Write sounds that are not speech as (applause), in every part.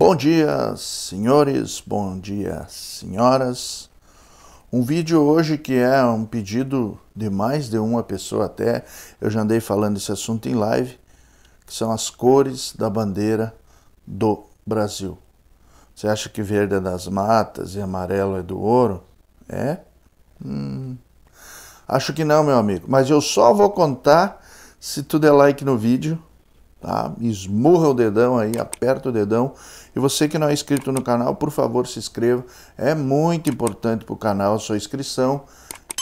Bom dia, senhores, bom dia, senhoras. Um vídeo hoje que é um pedido de mais de uma pessoa até, eu já andei falando esse assunto em live, que são as cores da bandeira do Brasil. Você acha que verde é das matas e amarelo é do ouro? É? Hum, acho que não, meu amigo, mas eu só vou contar se tu der é like no vídeo Tá? Esmurra o dedão aí, aperta o dedão. E você que não é inscrito no canal, por favor, se inscreva. É muito importante para o canal a sua inscrição.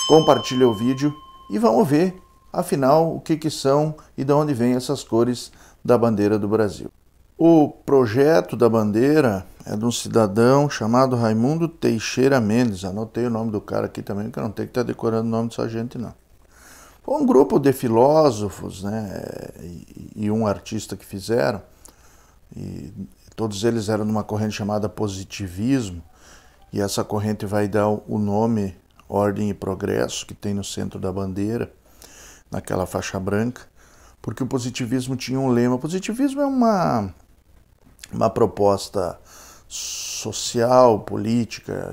Compartilhe o vídeo e vamos ver, afinal, o que, que são e de onde vêm essas cores da bandeira do Brasil. O projeto da bandeira é de um cidadão chamado Raimundo Teixeira Mendes. Anotei o nome do cara aqui também, porque não tem que estar tá decorando o nome dessa gente, não. Foi um grupo de filósofos né, e, um artista que fizeram, e todos eles eram numa corrente chamada positivismo, e essa corrente vai dar o nome Ordem e Progresso, que tem no centro da bandeira, naquela faixa branca, porque o positivismo tinha um lema. O positivismo é uma, uma proposta social, política,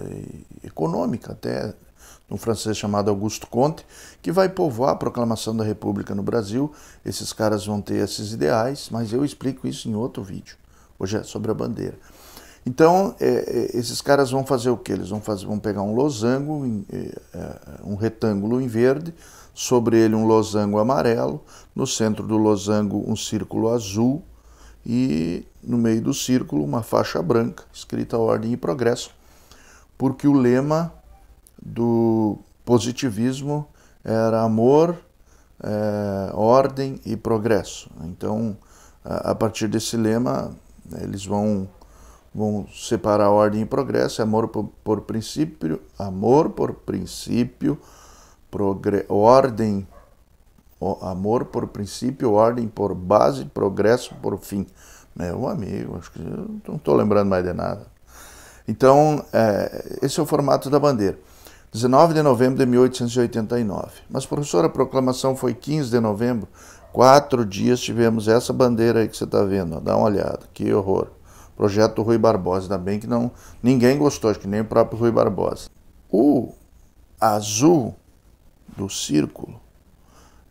econômica até, um francês chamado Augusto Conte, que vai povoar a proclamação da República no Brasil. Esses caras vão ter esses ideais, mas eu explico isso em outro vídeo. Hoje é sobre a bandeira. Então, é, é esses caras vão fazer o que? Eles vão, fazer, vão pegar um losango, é, é, um retângulo em verde, sobre ele um losango amarelo, no centro do losango um círculo azul e no meio do círculo uma faixa branca escrita Ordem e Progresso, porque o lema do positivismo era amor, é, ordem e progresso. Então, a, partir desse lema, eles vão vão separar ordem e progresso, é amor por, por princípio, amor por princípio, progre, ordem, amor por princípio, ordem por base, progresso por fim. Meu amigo, acho que não estou lembrando mais de nada. Então, é, esse é o formato da bandeira. 19 de novembro de 1889. Mas, professor, a proclamação foi 15 de novembro. Quatro dias tivemos essa bandeira aí que você está vendo. Ó. Dá uma olhada, que horror. Projeto Rui Barbosa, ainda bem que não, ninguém gostou, acho que nem o próprio Rui Barbosa. O azul do círculo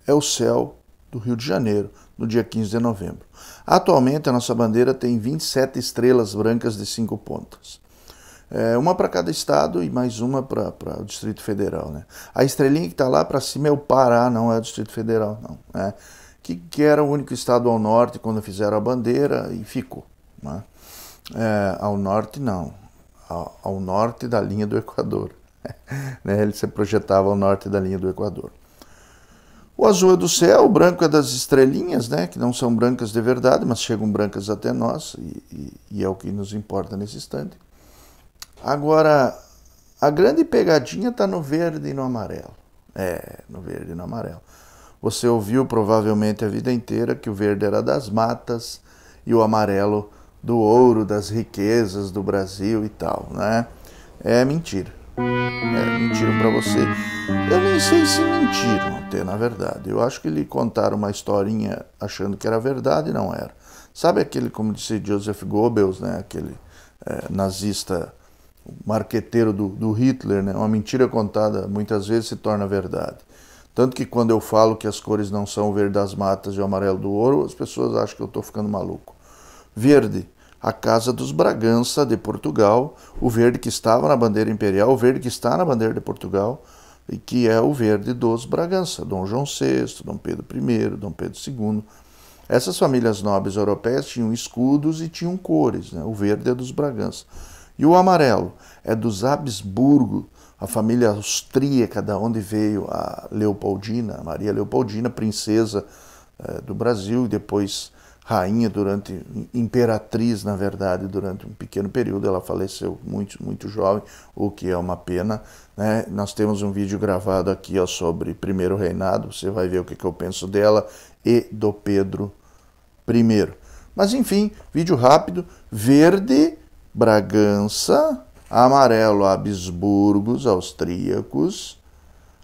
é o céu do Rio de Janeiro, no dia 15 de novembro. Atualmente, a nossa bandeira tem 27 estrelas brancas de cinco pontas. É, uma para cada estado e mais uma para o Distrito Federal. Né? A estrelinha que está lá para cima é o Pará, não é o Distrito Federal, não. Né? Que, que, era o único estado ao norte quando fizeram a bandeira e ficou. Né? É, ao norte, não. Ao, ao, norte da linha do Equador. (laughs) né? Ele se projetava ao norte da linha do Equador. O azul é do céu, o branco é das estrelinhas, né? que não são brancas de verdade, mas chegam brancas até nós, e, e, e é o que nos importa nesse instante. Agora, a grande pegadinha está no verde e no amarelo. É, no verde e no amarelo. Você ouviu provavelmente a vida inteira que o verde era das matas e o amarelo do ouro, das riquezas do Brasil e tal, né? É mentira. É, mentira para você. Eu nem sei se mentiram até, na verdade. Eu acho que lhe contaram uma historinha achando que era verdade e não era. Sabe aquele, como disse Joseph Goebbels, né? Aquele é, nazista marqueteiro do, do Hitler, né? uma mentira contada muitas vezes se torna verdade. Tanto que quando eu falo que as cores não são o verde das matas e o amarelo do ouro, as pessoas acham que eu estou ficando maluco. Verde, a casa dos Bragança de Portugal, o verde que estava na bandeira imperial, o verde que está na bandeira de Portugal, e que é o verde dos Bragança, Dom João VI, Dom Pedro I, Dom Pedro II. Essas famílias nobres europeias tinham escudos e tinham cores, né? o verde é dos Bragança. E o amarelo é dos Habsburgo, a família austríaca da onde veio a Leopoldina, a Maria Leopoldina, princesa eh, do Brasil e depois rainha durante imperatriz na verdade durante um pequeno período ela faleceu muito muito jovem o que é uma pena né? nós temos um vídeo gravado aqui ó, sobre primeiro reinado você vai ver o que, que eu penso dela e do Pedro I mas enfim vídeo rápido verde Bragança, amarelo Habsburgos austríacos,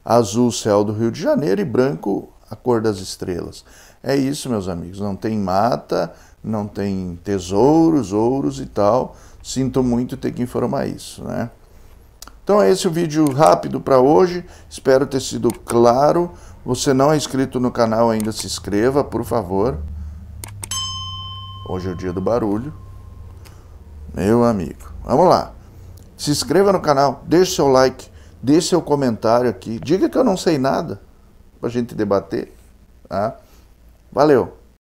azul céu do Rio de Janeiro e branco a cor das estrelas. É isso, meus amigos. Não tem mata, não tem tesouros, ouros e tal. Sinto muito ter que informar isso, né? Então esse é o vídeo rápido para hoje. Espero ter sido claro. Você não é inscrito no canal ainda, se inscreva, por favor. Hoje é o dia do barulho. Meu amigo, vamos lá. Se inscreva no canal, deixe seu like, deixe seu comentário aqui. Diga que eu não sei nada para a gente debater. Tá? Valeu!